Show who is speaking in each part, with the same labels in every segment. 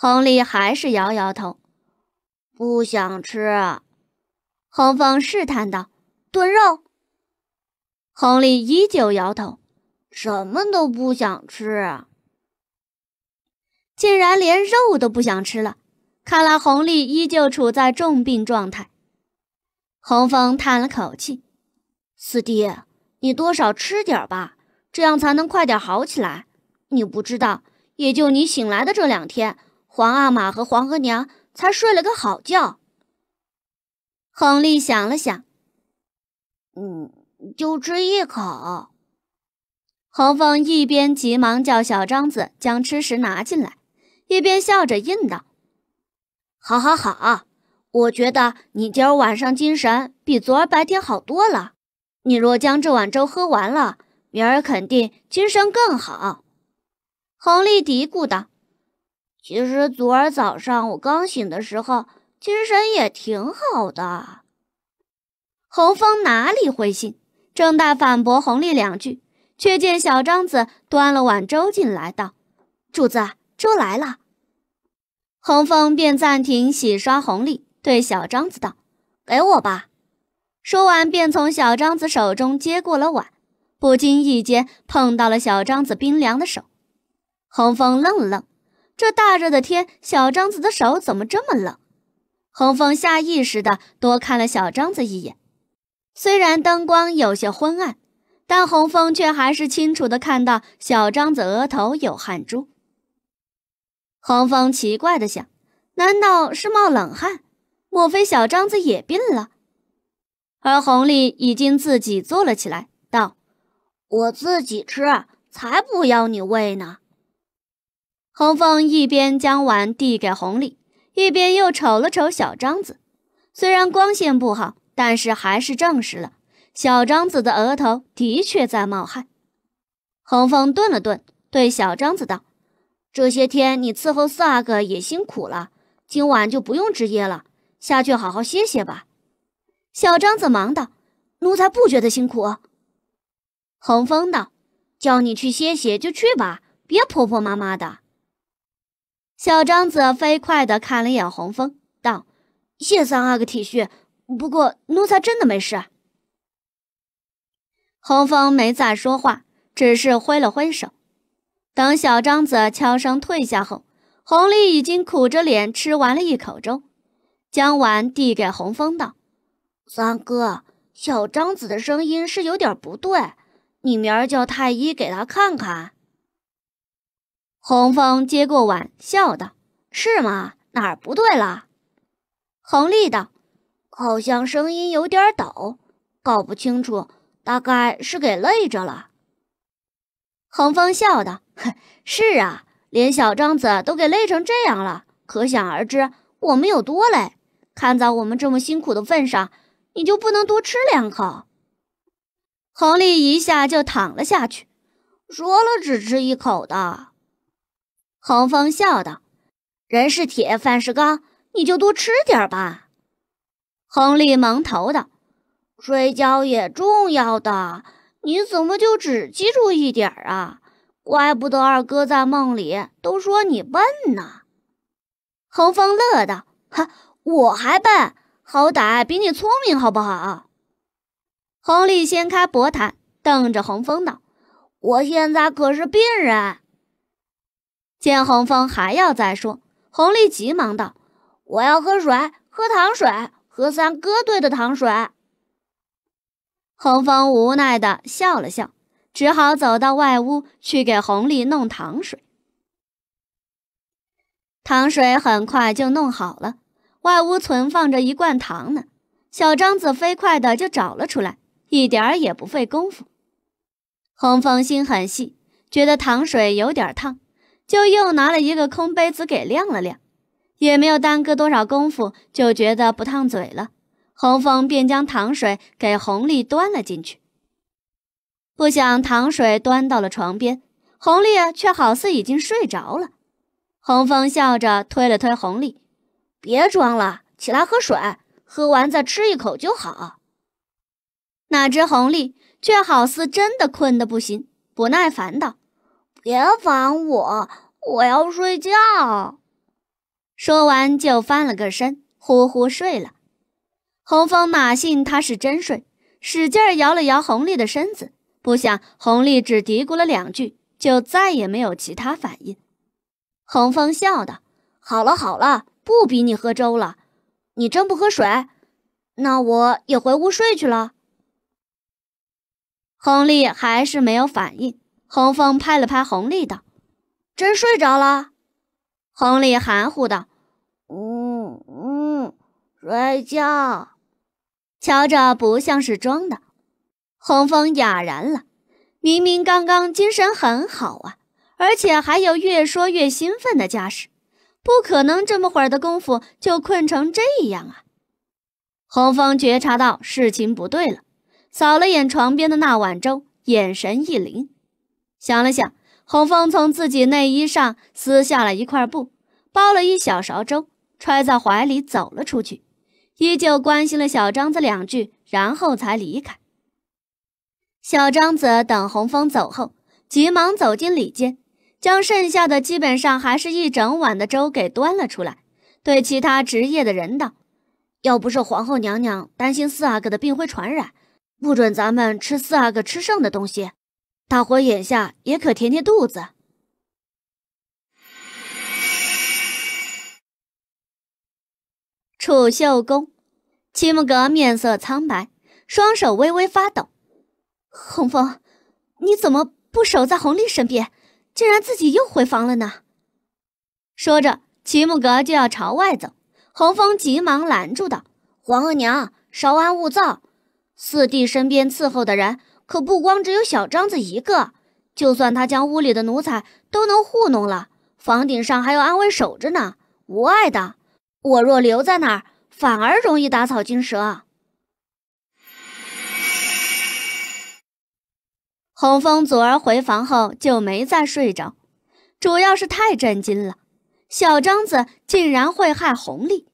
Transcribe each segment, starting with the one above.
Speaker 1: 亨利还是摇摇头，不想吃。亨峰试探道：“炖肉。”亨利依旧摇头，什么都不想吃，竟然连肉都不想吃了。看来亨利依旧处在重病状态。亨峰叹了口气：“四弟，你多少吃点吧，这样才能快点好起来。你不知道，也就你醒来的这两天。”皇阿玛和皇额娘才睡了个好觉。亨利想了想，嗯，就吃一口。红凤一边急忙叫小张子将吃食拿进来，一边笑着应道：“好好好，我觉得你今儿晚上精神比昨儿白天好多了。你若将这碗粥喝完了，明儿肯定精神更好。”亨利嘀咕道。其实昨儿早上我刚醒的时候，精神也挺好的。红峰哪里会信？正待反驳红立两句，却见小张子端了碗粥进来，道：“主子，粥来了。”红峰便暂停洗刷红利，对小张子道：“给我吧。”说完便从小张子手中接过了碗，不经意间碰到了小张子冰凉的手，红峰愣了愣。这大热的天，小张子的手怎么这么冷？红峰下意识的多看了小张子一眼，虽然灯光有些昏暗，但红峰却还是清楚的看到小张子额头有汗珠。红峰奇怪的想：难道是冒冷汗？莫非小张子也病了？而红丽已经自己坐了起来，道：“我自己吃，才不要你喂呢。”红凤一边将碗递给红丽，一边又瞅了瞅小张子。虽然光线不好，但是还是证实了小张子的额头的确在冒汗。红凤顿了顿，对小张子道：“这些天你伺候四阿哥也辛苦了，今晚就不用值夜了，下去好好歇歇吧。”小张子忙道：“奴才不觉得辛苦。”红峰道：“叫你去歇歇就去吧，别婆婆妈妈的。”小张子飞快地看了一眼洪峰，道：“谢三阿哥体恤，不过奴才真的没事。”洪峰没再说话，只是挥了挥手。等小张子悄声退下后，洪丽已经苦着脸吃完了一口粥，将碗递给洪峰，道：“三哥，小张子的声音是有点不对，你明儿叫太医给他看看。”红峰接过碗，笑道：“是吗？哪儿不对了？”红丽道：“好像声音有点抖，搞不清楚，大概是给累着了。”红峰笑道：“是啊，连小张子都给累成这样了，可想而知我们有多累。看在我们这么辛苦的份上，你就不能多吃两口？”红丽一下就躺了下去，说了只吃一口的。恒峰笑道：“人是铁，饭是钢，你就多吃点儿吧。”亨利蒙头道：“睡觉也重要的，你怎么就只记住一点啊？怪不得二哥在梦里都说你笨呢。”恒峰乐道：“哈，我还笨？好歹比你聪明好不好？”亨利掀开薄毯，瞪着恒峰道：“我现在可是病人。”见红峰还要再说，红丽急忙道：“我要喝水，喝糖水，喝三哥兑的糖水。”红峰无奈的笑了笑，只好走到外屋去给红丽弄糖水。糖水很快就弄好了，外屋存放着一罐糖呢，小张子飞快的就找了出来，一点儿也不费功夫。红峰心很细，觉得糖水有点烫。就又拿了一个空杯子给晾了晾，也没有耽搁多少功夫，就觉得不烫嘴了。洪峰便将糖水给洪丽端了进去。不想糖水端到了床边，洪丽却好似已经睡着了。洪峰笑着推了推洪丽：“别装了，起来喝水，喝完再吃一口就好。”哪知洪丽却好似真的困得不行，不耐烦道。别烦我，我要睡觉。说完就翻了个身，呼呼睡了。红峰哪信他是真睡，使劲摇了摇红丽的身子，不想红丽只嘀咕了两句，就再也没有其他反应。红峰笑道：“好了好了，不逼你喝粥了。你真不喝水，那我也回屋睡去了。”红丽还是没有反应。洪峰拍了拍洪丽道：“真睡着了？”洪丽含糊道：“嗯嗯，睡觉。”瞧着不像是装的。洪峰哑然了，明明刚刚精神很好啊，而且还有越说越兴奋的架势，不可能这么会儿的功夫就困成这样啊！洪峰觉察到事情不对了，扫了眼床边的那碗粥，眼神一灵，想了想，洪峰从自己内衣上撕下了一块布，包了一小勺粥，揣在怀里走了出去，依旧关心了小张子两句，然后才离开。小张子等洪峰走后，急忙走进里间，将剩下的基本上还是一整碗的粥给端了出来，对其他职业的人道：“要不是皇后娘娘担心四阿哥的病会传染，不准咱们吃四阿哥吃剩的东西。”大伙眼下也可填填肚子。楚秀宫，齐木格面色苍白，双手微微发抖。洪峰，你怎么不守在红丽身边，竟然自己又回房了呢？说着，齐木格就要朝外走，洪峰急忙拦住道：“皇额娘，稍安勿躁。”四弟身边伺候的人可不光只有小张子一个，就算他将屋里的奴才都能糊弄了，房顶上还有安危守着呢，无碍的。我若留在那儿，反而容易打草惊蛇。洪峰昨儿回房后就没再睡着，主要是太震惊了，小张子竟然会害红利。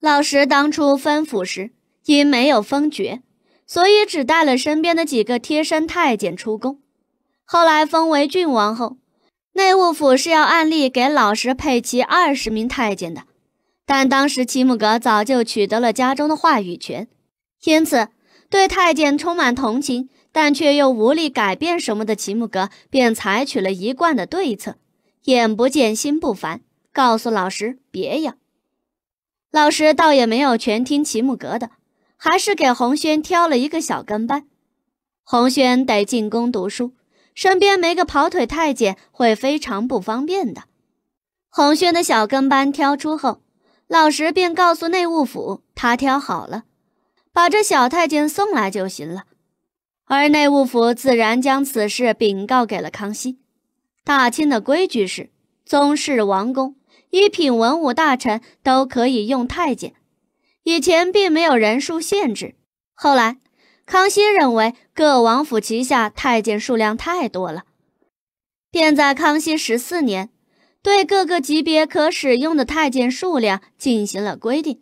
Speaker 1: 老石当初吩咐时。因没有封爵，所以只带了身边的几个贴身太监出宫。后来封为郡王后，内务府是要按例给老石配齐二十名太监的，但当时齐木格早就取得了家中的话语权，因此对太监充满同情，但却又无力改变什么的齐木格便采取了一贯的对策：眼不见心不烦，告诉老石别养。老石倒也没有全听齐木格的。还是给红轩挑了一个小跟班，红轩得进宫读书，身边没个跑腿太监会非常不方便的。红轩的小跟班挑出后，老石便告诉内务府，他挑好了，把这小太监送来就行了。而内务府自然将此事禀告给了康熙。大清的规矩是，宗室王公、一品文武大臣都可以用太监。以前并没有人数限制，后来康熙认为各王府旗下太监数量太多了，便在康熙十四年对各个级别可使用的太监数量进行了规定。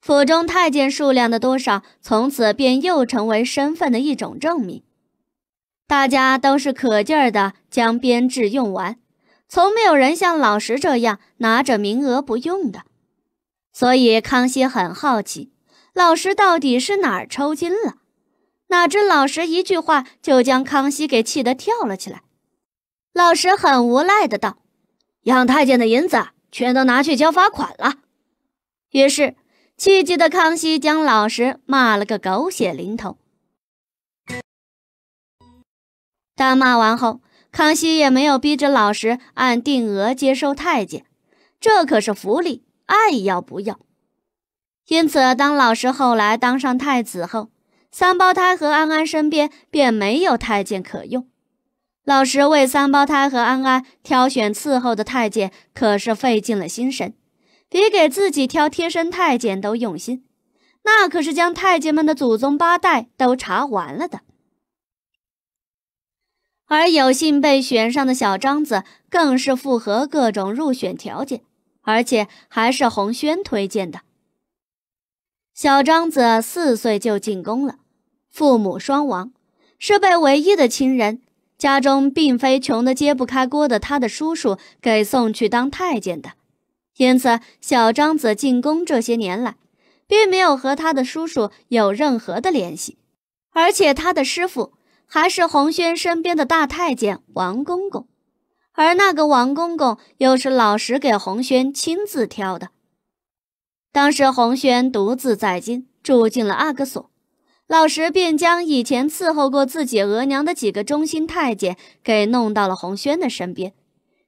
Speaker 1: 府中太监数量的多少，从此便又成为身份的一种证明。大家都是可劲儿的将编制用完，从没有人像老石这样拿着名额不用的。所以康熙很好奇，老师到底是哪儿抽筋了？哪知老师一句话就将康熙给气得跳了起来。老师很无奈的道：“养太监的银子全都拿去交罚款了。”于是，气急的康熙将老师骂了个狗血淋头。但骂完后，康熙也没有逼着老师按定额接收太监，这可是福利。爱要不要？因此，当老师后来当上太子后，三胞胎和安安身边便没有太监可用。老师为三胞胎和安安挑选伺候的太监，可是费尽了心神，比给自己挑贴身太监都用心。那可是将太监们的祖宗八代都查完了的。而有幸被选上的小张子，更是符合各种入选条件。而且还是红轩推荐的。小张子四岁就进宫了，父母双亡，是被唯一的亲人家中并非穷得揭不开锅的他的叔叔给送去当太监的，因此小张子进宫这些年来，并没有和他的叔叔有任何的联系，而且他的师傅还是红轩身边的大太监王公公。而那个王公公又是老石给红轩亲自挑的。当时红轩独自在京，住进了阿哥所，老石便将以前伺候过自己额娘的几个忠心太监给弄到了红轩的身边，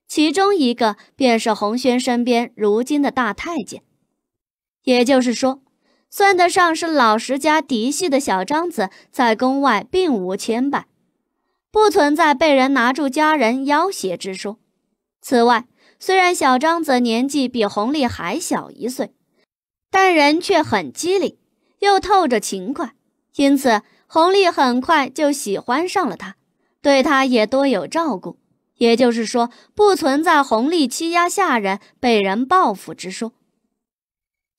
Speaker 1: 其中一个便是红轩身边如今的大太监。也就是说，算得上是老石家嫡系的小张子，在宫外并无牵绊。不存在被人拿住家人要挟之说。此外，虽然小张子年纪比红丽还小一岁，但人却很机灵，又透着勤快，因此红丽很快就喜欢上了他，对他也多有照顾。也就是说，不存在红丽欺压下人被人报复之说，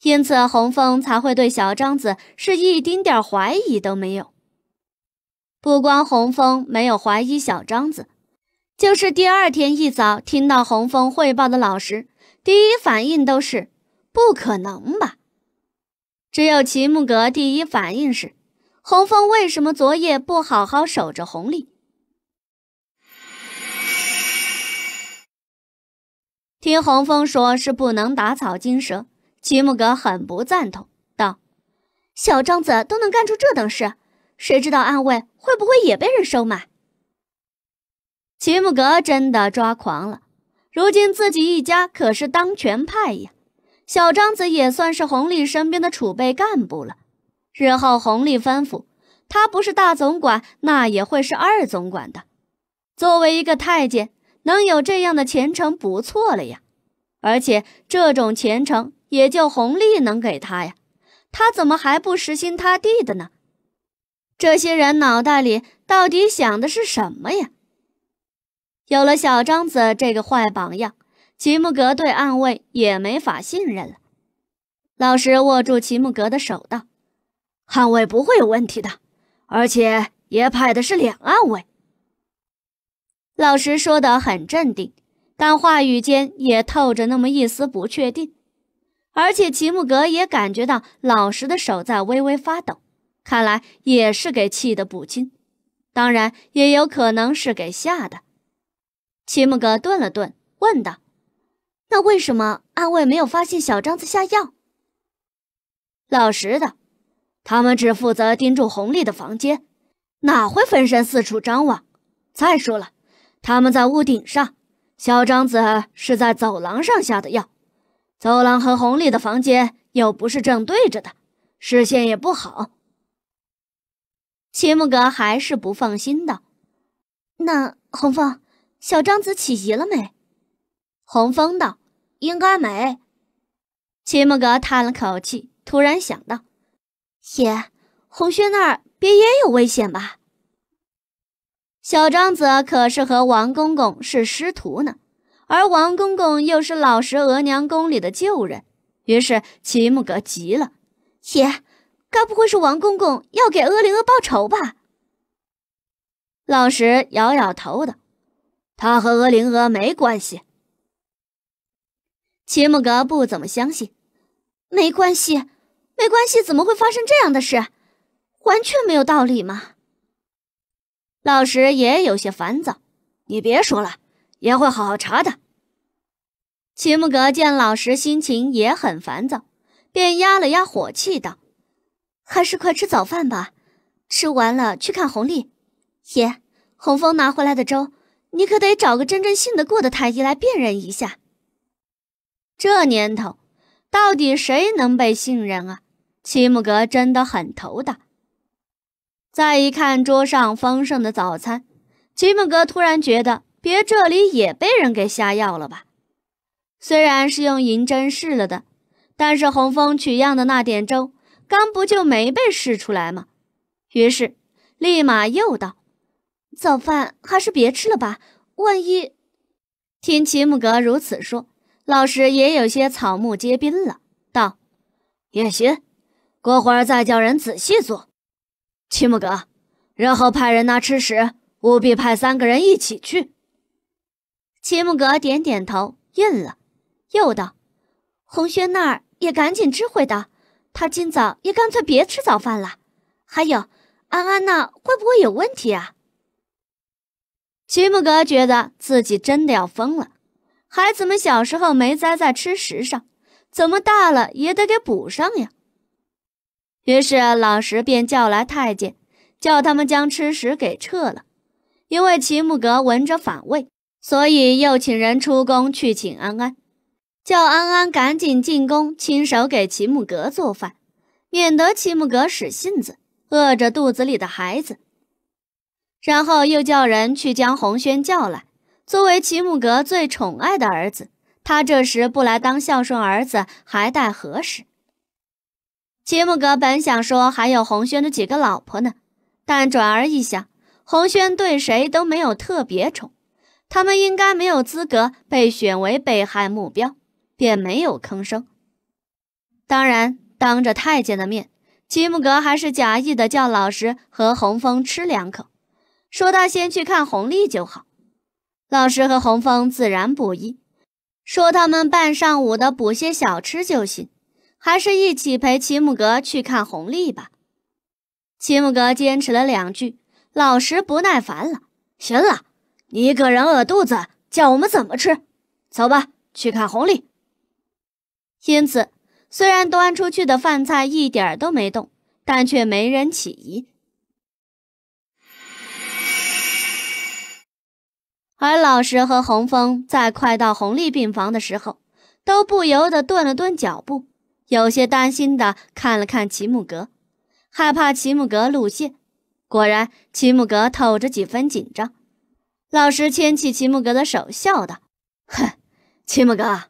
Speaker 1: 因此洪峰才会对小张子是一丁点怀疑都没有。不光洪峰没有怀疑小张子，就是第二天一早听到洪峰汇报的老师，第一反应都是“不可能吧”；只有齐木格第一反应是：“洪峰为什么昨夜不好好守着红利？”听洪峰说是不能打草惊蛇，齐木格很不赞同，道：“小张子都能干出这等事。”谁知道暗卫会不会也被人收买？齐木格真的抓狂了。如今自己一家可是当权派呀，小章子也算是红利身边的储备干部了。日后红利吩咐他，不是大总管，那也会是二总管的。作为一个太监，能有这样的前程不错了呀。而且这种前程也就红利能给他呀。他怎么还不死心塌地的呢？这些人脑袋里到底想的是什么呀？有了小张子这个坏榜样，齐木格对暗卫也没法信任了。老实握住齐木格的手道：“暗卫不会有问题的，而且也派的是两暗卫。”老实说的很镇定，但话语间也透着那么一丝不确定。而且齐木格也感觉到老实的手在微微发抖。看来也是给气的不轻，当然也有可能是给吓的。齐木格顿了顿，问道：“那为什么暗卫没有发现小张子下药？”老实的，他们只负责盯住红丽的房间，哪会分身四处张望？再说了，他们在屋顶上，小张子是在走廊上下的药，走廊和红丽的房间又不是正对着的，视线也不好。齐木格还是不放心道：“那红枫，小张子起疑了没？”红枫道：“应该没。”齐木格叹了口气，突然想到：“爷，红轩那儿别也有危险吧？”小张子可是和王公公是师徒呢，而王公公又是老十额娘宫里的旧人，于是齐木格急了：“爷。”该不会是王公公要给阿灵儿报仇吧？老石摇摇头的，他和阿灵儿没关系。”齐木格不怎么相信。“没关系，没关系，怎么会发生这样的事？完全没有道理嘛！”老石也有些烦躁。“你别说了，也会好好查的。”齐木格见老石心情也很烦躁，便压了压火气道。还是快吃早饭吧，吃完了去看红利。爷，红枫拿回来的粥，你可得找个真正信得过的太医来辨认一下。这年头，到底谁能被信任啊？齐木格真的很头大。再一看桌上丰盛的早餐，齐木格突然觉得，别这里也被人给下药了吧？虽然是用银针试了的，但是红枫取样的那点粥。刚不就没被试出来吗？于是，立马又道：“早饭还是别吃了吧，万一……”听齐木格如此说，老师也有些草木皆兵了，道：“也行，过会儿再叫人仔细做。”齐木格，日后派人拿吃食，务必派三个人一起去。齐木格点点头，应了，又道：“红轩那儿也赶紧知会的。”他今早也干脆别吃早饭了。还有，安安那会不会有问题啊？齐木格觉得自己真的要疯了。孩子们小时候没栽在吃食上，怎么大了也得给补上呀？于是老十便叫来太监，叫他们将吃食给撤了。因为齐木格闻着反胃，所以又请人出宫去请安安。叫安安赶紧进宫，亲手给齐木格做饭，免得齐木格使性子，饿着肚子里的孩子。然后又叫人去将红轩叫来，作为齐木格最宠爱的儿子，他这时不来当孝顺儿子还待何时？齐木格本想说还有红轩的几个老婆呢，但转而一想，红轩对谁都没有特别宠，他们应该没有资格被选为被害目标。也没有吭声。当然，当着太监的面，齐木格还是假意的叫老石和洪峰吃两口，说他先去看红利就好。老石和洪峰自然不依，说他们半上午的补些小吃就行，还是一起陪齐木格去看红利吧。齐木格坚持了两句，老石不耐烦了：“行了，你一个人饿肚子，叫我们怎么吃？走吧，去看红利。”因此，虽然端出去的饭菜一点都没动，但却没人起疑。而老石和洪峰在快到红丽病房的时候，都不由得顿了顿脚步，有些担心的看了看齐木格，害怕齐木格露馅。果然，齐木格透着几分紧张。老师牵起齐木格的手，笑道：“哼，齐木格。”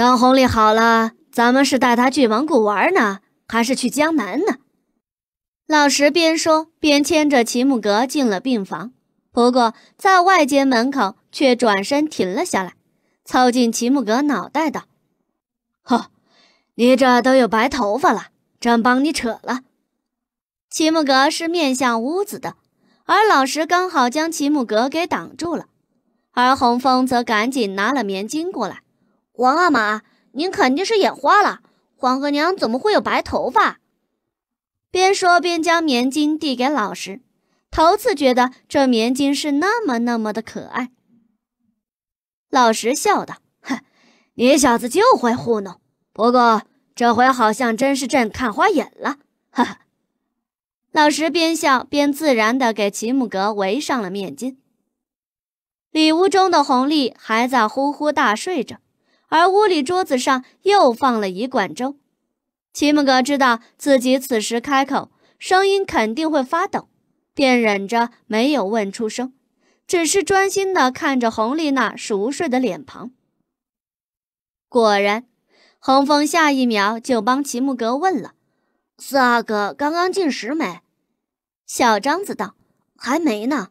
Speaker 1: 等红利好了，咱们是带他去蒙古玩呢，还是去江南呢？老石边说边牵着齐木格进了病房，不过在外间门口却转身停了下来，凑近齐木格脑袋道：“呵，你这都有白头发了，朕帮你扯了。”齐木格是面向屋子的，而老石刚好将齐木格给挡住了，而洪峰则赶紧拿了棉巾过来。王阿玛，您肯定是眼花了，皇额娘怎么会有白头发？边说边将棉巾递给老十。头次觉得这棉巾是那么那么的可爱。老石笑道：“哼，你小子就会糊弄。不过这回好像真是朕看花眼了。”哈，哈。老石边笑边自然的给齐木格围上了面巾。里屋中的红丽还在呼呼大睡着。而屋里桌子上又放了一罐粥，齐木格知道自己此时开口，声音肯定会发抖，便忍着没有问出声，只是专心的看着洪丽娜熟睡的脸庞。果然，洪峰下一秒就帮齐木格问了：“四阿哥刚刚进食没？”小张子道：“还没呢。”